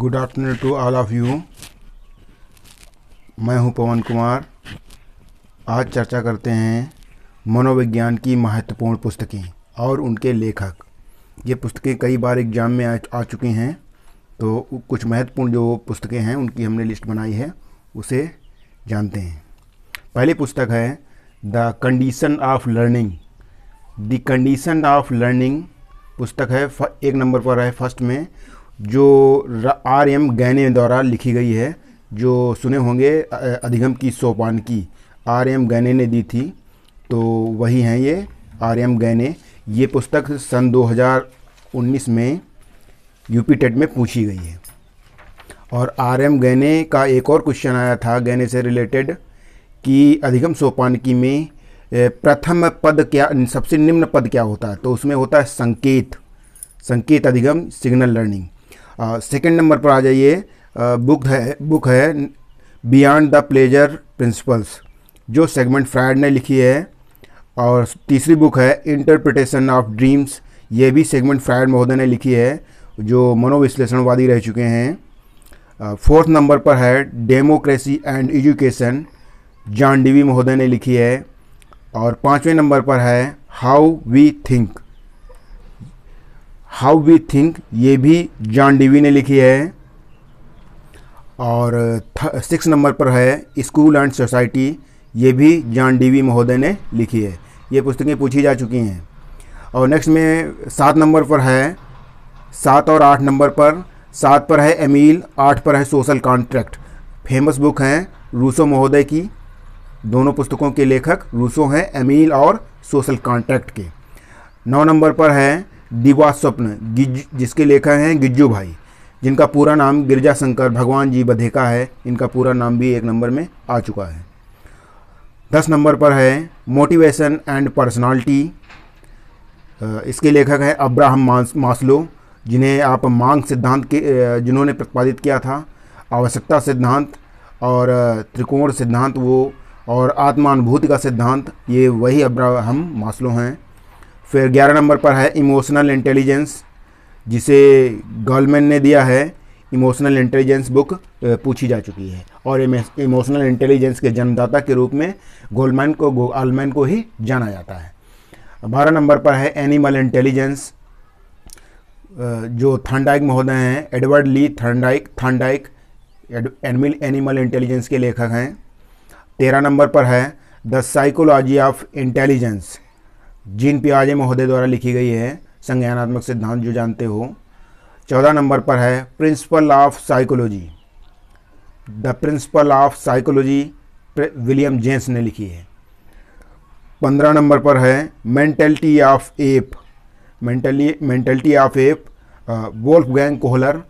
good afternoon to all of you मैं हूं पवन कुमार आज चर्चा करते हैं मनोविज्ञान की महत्वपूर्ण पुस्तकें और उनके लेखक ये पुस्तकें कई बार एग्जाम में आ, आ चुकी हैं तो कुछ महत्वपूर्ण जो पुस्तकें हैं उनकी हमने लिस्ट बनाई है उसे जानते हैं पहली पुस्तक है the condition of learning the condition of learning पुस्तक है एक नंबर पर है फर्स्ट में जो आर एम गैने द्वारा लिखी गई है जो सुने होंगे अधिगम की सोपान की आर एम गैने ने दी थी तो वही हैं ये आर एम गैने ये पुस्तक सन 2019 में यूपी टेट में पूछी गई है और आर एम गैने का एक और क्वेश्चन आया था गैने से रिलेटेड कि अधिगम सोपान की में प्रथम पद क्या सबसे निम्न पद क्या होता है तो उसमें होता है संकेत संकेत अधिगम सिग्नल लर्निंग सेकेंड नंबर पर आ जाइए बुक है बुक है बियॉन्ड द प्लेजर प्रिंसिपल्स जो सेगमेंट फ्रायड ने लिखी है और तीसरी बुक है इंटरप्रिटेशन ऑफ ड्रीम्स ये भी सेगमेंट फ्रायड महोदय ने लिखी है जो मनोविश्लेषणवादी रह चुके हैं फोर्थ नंबर पर है democracy and education John Dewey महोदय ने लिखी है और पाँचवें नंबर पर है how we think how we think ये भी जॉन डीवी ने लिखी है और सिक्स नंबर पर है स्कूल एंड सोसाइटी ये भी जॉन डीवी महोदय ने लिखी है ये पुस्तकें पूछी जा चुकी हैं और नेक्स्ट में सात नंबर पर है सात और आठ नंबर पर सात पर है एमील आठ पर है सोशल कॉन्ट्रैक्ट फेमस बुक हैं रूसो महोदय की दोनों पुस्तकों के लेखक रूसो हैं एमील और सोशल कॉन्ट्रैक्ट के नौ नंबर पर है दिवा स्वप्न गिज जिसके लेखक हैं गिज्जू भाई जिनका पूरा नाम गिरजा शंकर भगवान जी बधेका है इनका पूरा नाम भी एक नंबर में आ चुका है दस नंबर पर है मोटिवेशन एंड पर्सनालिटी इसके लेखक हैं अब्राहम मास्लो जिन्हें आप मांग सिद्धांत के जिन्होंने प्रतिपादित किया था आवश्यकता सिद्धांत और त्रिकोण सिद्धांत वो और आत्मानुभूति का सिद्धांत ये वही अब्राहम मास्लो हैं फिर ग्यारह नंबर पर है इमोशनल इंटेलिजेंस जिसे गवर्नमेंट ने दिया है इमोशनल इंटेलिजेंस बुक पूछी जा चुकी है और इमोशनल इंटेलिजेंस के जन्मदाता के रूप में गोलमैन को गोलमैन को ही जाना जाता है बारह नंबर पर है एनिमल इंटेलिजेंस जो थंडाइक महोदय हैं Edward Lee Thorndike Thorndike animal animal intelligence के लेखक हैं तेरह नंबर पर है the psychology of intelligence Jean पियाजे महोदय द्वारा लिखी गई है संज्ञानात्मक सिद्धांत जो जानते हो चौदह नंबर पर है principle of psychology the principle of psychology William James ने लिखी है पंद्रह नंबर पर है mentality of ape mentally mentality of ape Wolfgang Kohler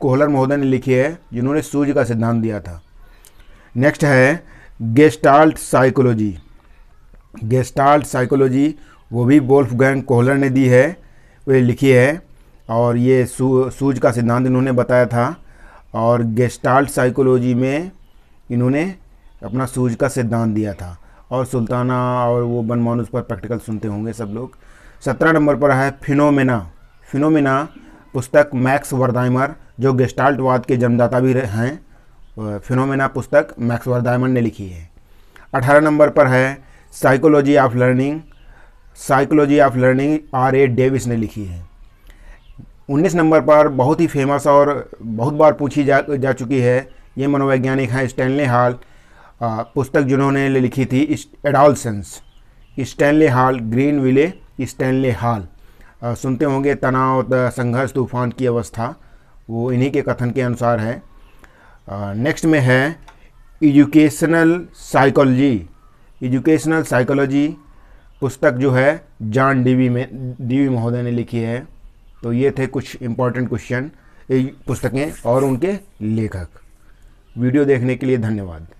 Kohler महोदय ने लिखी है जिन्होंने सूर्य का सिद्धांत दिया था नेक्स्ट है गेस्टाल्ट साइकोलॉजी गेस्टाल्ट साइकोलॉजी वो भी वोल्फ गैंग कोहलर ने दी है वे लिखी है और ये सू, सूज का सिद्धांत इन्होंने बताया था और गेस्टाल्ट साइकोलॉजी में इन्होंने अपना सूज का सिद्धांत दिया था और सुल्ताना और वो बनमान उस पर प्रैक्टिकल सुनते होंगे सब लोग सत्रह नंबर पर है फिनोमिना फिनोमिना पुस्तक मैक्स वर्दाइमर जो गेस्टाल्टवाद के जन्मदाता भी हैं फिनोमिना पुस्तक मैक्स वर्दाइमर ने लिखी है अठारह नंबर पर है psychology of learning psychology of learning R A Davis ने लिखी है 19 नंबर पर बहुत ही फेमस और बहुत बार पूछी जा जा चुकी है ये मनोवैज्ञानिक हैं स्टैनले हॉल पुस्तक जिन्होंने लिखी थी adolescence Stanley Hall Granville Stanley Hall सुनते होंगे तनाव संघर्ष तूफान की अवस्था वो इन्हीं के कथन के अनुसार है नेक्स्ट में है एजुकेशनल साइकोलॉजी एजुकेशनल साइकोलॉजी पुस्तक जो है जॉन डीवी में डीवी महोदय ने लिखी है तो ये थे कुछ इम्पॉर्टेंट क्वेश्चन पुस्तकें और उनके लेखक वीडियो देखने के लिए धन्यवाद